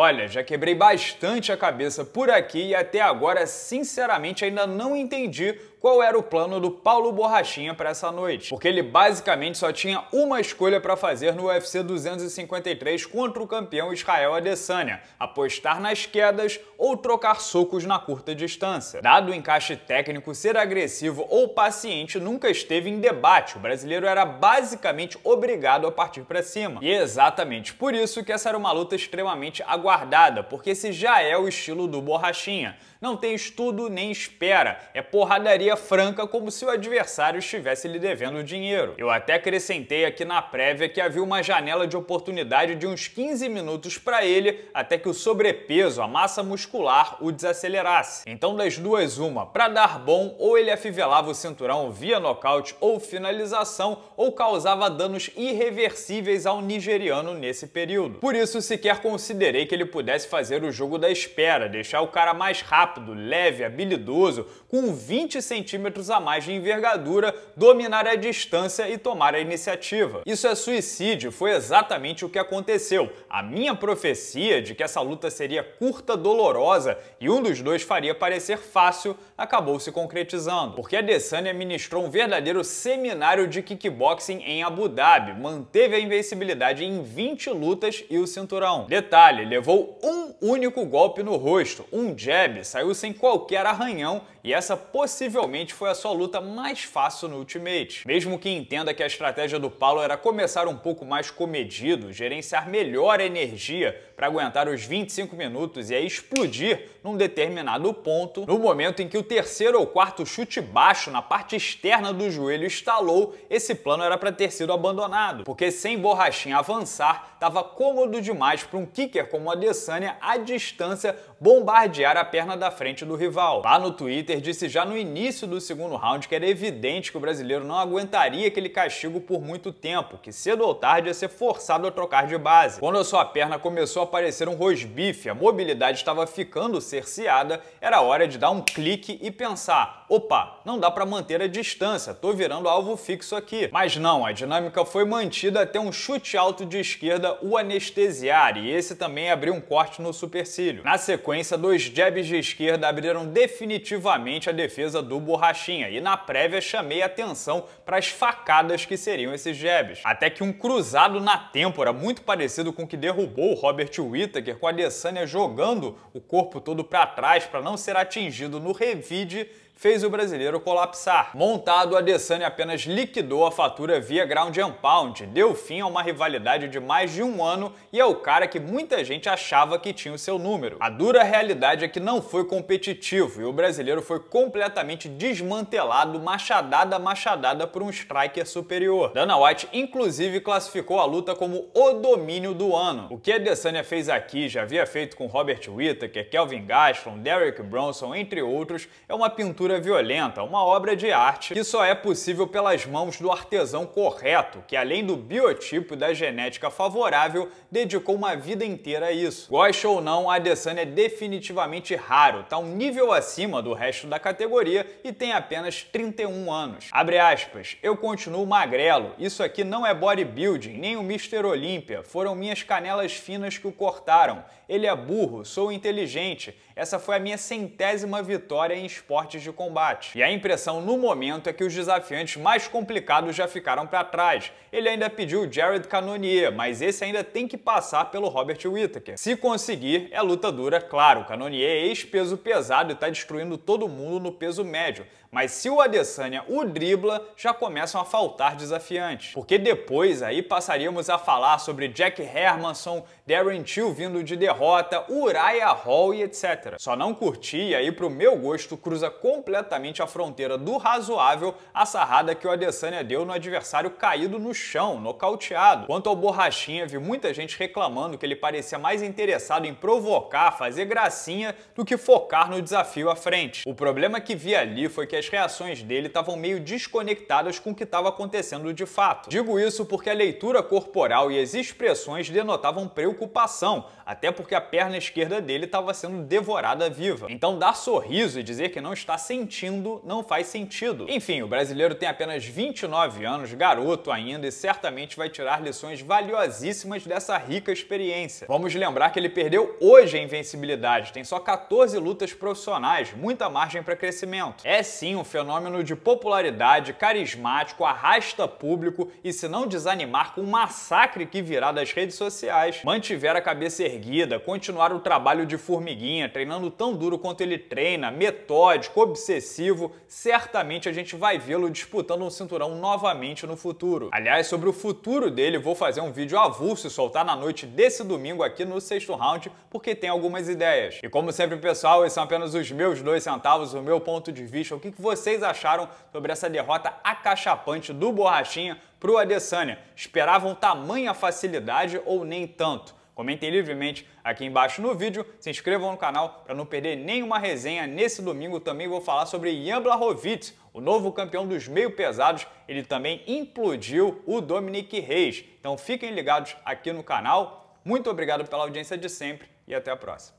Olha, já quebrei bastante a cabeça por aqui e até agora, sinceramente, ainda não entendi qual era o plano do Paulo Borrachinha para essa noite, porque ele basicamente só tinha uma escolha para fazer no UFC 253 contra o campeão Israel Adesanya: apostar nas quedas ou trocar socos na curta distância. Dado o encaixe técnico, ser agressivo ou paciente nunca esteve em debate. O brasileiro era basicamente obrigado a partir para cima. E é exatamente por isso que essa era uma luta extremamente aguardada, porque esse já é o estilo do Borrachinha. Não tem estudo nem espera, é porradaria franca como se o adversário estivesse lhe devendo dinheiro. Eu até acrescentei aqui na prévia que havia uma janela de oportunidade de uns 15 minutos para ele até que o sobrepeso, a massa muscular, o desacelerasse. Então, das duas, uma, para dar bom, ou ele afivelava o cinturão via nocaute ou finalização, ou causava danos irreversíveis ao nigeriano nesse período. Por isso, sequer considerei que ele pudesse fazer o jogo da espera, deixar o cara mais rápido, leve, habilidoso, com 20 centímetros centímetros a mais de envergadura, dominar a distância e tomar a iniciativa. Isso é suicídio, foi exatamente o que aconteceu. A minha profecia de que essa luta seria curta, dolorosa e um dos dois faria parecer fácil acabou se concretizando, porque a Desani ministrou um verdadeiro seminário de kickboxing em Abu Dhabi, manteve a invencibilidade em 20 lutas e o cinturão. Detalhe, levou um único golpe no rosto, um jab, saiu sem qualquer arranhão e essa possível provavelmente foi a sua luta mais fácil no Ultimate. Mesmo que entenda que a estratégia do Paulo era começar um pouco mais comedido, gerenciar melhor a energia para aguentar os 25 minutos e aí explodir num determinado ponto, no momento em que o terceiro ou quarto chute baixo na parte externa do joelho estalou, esse plano era para ter sido abandonado, porque sem borrachinha avançar, estava cômodo demais para um kicker como a Adesanya à distância bombardear a perna da frente do rival. Lá no Twitter disse já no início início do segundo round que era evidente que o brasileiro não aguentaria aquele castigo por muito tempo, que cedo ou tarde ia ser forçado a trocar de base. Quando a sua perna começou a aparecer um rosbife, a mobilidade estava ficando cerceada, era hora de dar um clique e pensar opa, não dá para manter a distância, tô virando alvo fixo aqui. Mas não, a dinâmica foi mantida até um chute alto de esquerda o anestesiar e esse também abriu um corte no supercílio. Na sequência, dois jabs de esquerda abriram definitivamente a defesa do Borrachinha e na prévia chamei atenção para as facadas que seriam esses jabs. Até que um cruzado na têmpora, muito parecido com o que derrubou o Robert Whittaker com a Adesanya jogando o corpo todo para trás para não ser atingido no revide, fez fez o brasileiro colapsar. Montado, a Adesanya apenas liquidou a fatura via ground and pound, deu fim a uma rivalidade de mais de um ano e é o cara que muita gente achava que tinha o seu número. A dura realidade é que não foi competitivo e o brasileiro foi completamente desmantelado, machadada a machadada por um striker superior. Dana White, inclusive, classificou a luta como o domínio do ano. O que a Adesanya fez aqui já havia feito com Robert Whittaker, Kelvin Gaston, Derek Bronson, entre outros, é uma pintura violenta, uma obra de arte que só é possível pelas mãos do artesão correto, que além do biotipo e da genética favorável, dedicou uma vida inteira a isso. Gosta ou não, a Adesanya é definitivamente raro, tá um nível acima do resto da categoria e tem apenas 31 anos. Abre aspas, eu continuo magrelo, isso aqui não é bodybuilding, nem o Mr. Olímpia, foram minhas canelas finas que o cortaram. Ele é burro, sou inteligente, essa foi a minha centésima vitória em esportes de combate combate. E a impressão no momento é que os desafiantes mais complicados já ficaram para trás. Ele ainda pediu Jared Cannonier, mas esse ainda tem que passar pelo Robert Whittaker. Se conseguir, é luta dura, claro. Cannonier é ex-peso pesado e está destruindo todo mundo no peso médio. Mas se o Adesanya o dribla, já começam a faltar desafiantes. Porque depois aí passaríamos a falar sobre Jack Hermanson, Darren Till vindo de derrota, Uriah Hall e etc. Só não curti, e aí pro meu gosto cruza completamente completamente a fronteira do razoável a sarrada que o Adesanya deu no adversário caído no chão, nocauteado. Quanto ao Borrachinha, vi muita gente reclamando que ele parecia mais interessado em provocar, fazer gracinha, do que focar no desafio à frente. O problema que vi ali foi que as reações dele estavam meio desconectadas com o que estava acontecendo de fato. Digo isso porque a leitura corporal e as expressões denotavam preocupação, até porque a perna esquerda dele estava sendo devorada viva. Então dar sorriso e dizer que não está sentindo sentindo não faz sentido. Enfim, o brasileiro tem apenas 29 anos, garoto ainda, e certamente vai tirar lições valiosíssimas dessa rica experiência. Vamos lembrar que ele perdeu hoje a invencibilidade, tem só 14 lutas profissionais, muita margem para crescimento. É sim um fenômeno de popularidade, carismático, arrasta público e se não desanimar com o massacre que virá das redes sociais. Mantiver a cabeça erguida, continuar o trabalho de formiguinha, treinando tão duro quanto ele treina, metódico, obsessivo, excessivo, certamente a gente vai vê-lo disputando um cinturão novamente no futuro. Aliás, sobre o futuro dele, vou fazer um vídeo avulso e soltar na noite desse domingo aqui no sexto round, porque tem algumas ideias. E como sempre, pessoal, esses são apenas os meus dois centavos, o meu ponto de vista, o que vocês acharam sobre essa derrota acachapante do Borrachinha pro Adesanya. Esperavam tamanha facilidade ou nem tanto? Comentem livremente aqui embaixo no vídeo, se inscrevam no canal para não perder nenhuma resenha. Nesse domingo também vou falar sobre Jan Blachowicz, o novo campeão dos meio pesados, ele também implodiu o Dominic Reis. Então fiquem ligados aqui no canal. Muito obrigado pela audiência de sempre e até a próxima.